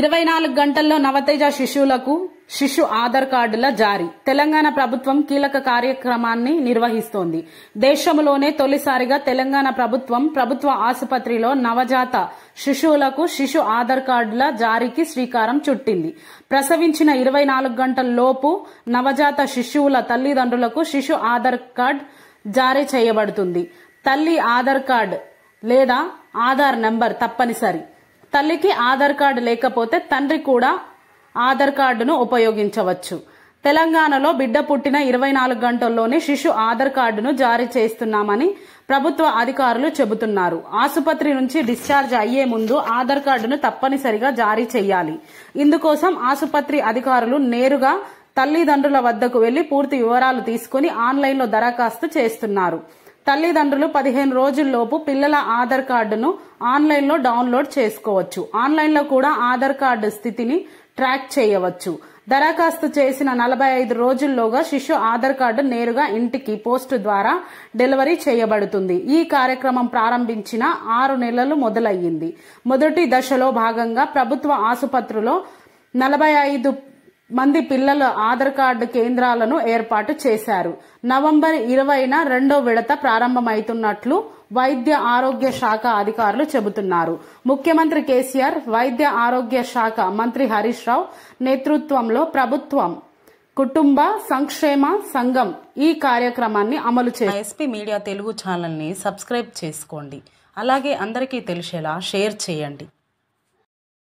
ఇరవై నాలుగు గంటల్లో నవతేజ శిశువులకు శిశు ఆధార్ కార్డుల జారీ తెలంగాణ ప్రభుత్వం కీలక కార్యక్రమాన్ని నిర్వహిస్తోంది దేశంలోనే తొలిసారిగా తెలంగాణ ప్రభుత్వం ప్రభుత్వ ఆసుపత్రిలో నవజాత శిశువులకు శిశు ఆధార్ కార్డుల జారీకి శ్రీకారం చుట్టింది ప్రసవించిన ఇరవై నాలుగు గంటల్లోపు నవజాత శిశువుల తల్లిదండ్రులకు శిశు ఆధార్ కార్డ్ జారీ చేయబడుతుంది తల్లి ఆధార్ కార్డ్ లేదా ఆధార్ నెంబర్ తప్పనిసరి తల్లికి ఆధార్ కార్డు లేకపోతే తండ్రి కూడా ఆధార్ కార్డును ఉపయోగించవచ్చు తెలంగాణలో బిడ్డ పుట్టిన ఇరవై నాలుగు గంటల్లోనే శిశు ఆధార్ కార్డును జారీ చేస్తున్నామని ప్రభుత్వ అధికారులు చెబుతున్నారు ఆసుపత్రి నుంచి డిశ్చార్జ్ అయ్యే ముందు ఆధార్ కార్డును తప్పనిసరిగా జారీ చేయాలి ఇందుకోసం ఆసుపత్రి అధికారులు నేరుగా తల్లిదండ్రుల వద్దకు వెళ్లి పూర్తి వివరాలు తీసుకుని ఆన్లైన్లో దరఖాస్తు చేస్తున్నారు తల్లిదండ్రులు పదిహేను రోజుల్లోపు పిల్లల ఆధార్ కార్డును ఆన్లైన్లో డౌన్లోడ్ చేసుకోవచ్చు ఆన్లైన్లో కూడా ఆధార్ కార్డు స్థితిని ట్రాక్ చేయవచ్చు దరఖాస్తు చేసిన నలభై ఐదు రోజుల్లోగా శిశు ఆధార్ కార్డు నేరుగా ఇంటికి పోస్టు ద్వారా డెలివరీ చేయబడుతుంది ఈ కార్యక్రమం ప్రారంభించిన ఆరు నెలలు మొదలయ్యింది మొదటి దశలో భాగంగా ప్రభుత్వ ఆసుపత్రిలో నలభై ఐదు మంది పిల్లల ఆధార్ కార్డు కేంద్రాలను ఏర్పాటు చేశారు నవంబర్ ఇరవైన రెండో విడత ప్రారంభమైతున్నట్లు వైద్య ఆరోగ్య శాఖ అధికారులు చెబుతున్నారు ముఖ్యమంత్రి కేసీఆర్ వైద్య ఆరోగ్య శాఖ మంత్రి హరీష్ రావు నేతృత్వంలో ప్రభుత్వం కుటుంబ సంక్షేమ సంఘం ఈ కార్యక్రమాన్ని అమలు చే ఎస్పీ మీడియా తెలుగు ఛానల్ని సబ్స్క్రైబ్ చేసుకోండి అలాగే అందరికీ తెలిసేలా షేర్ చేయండి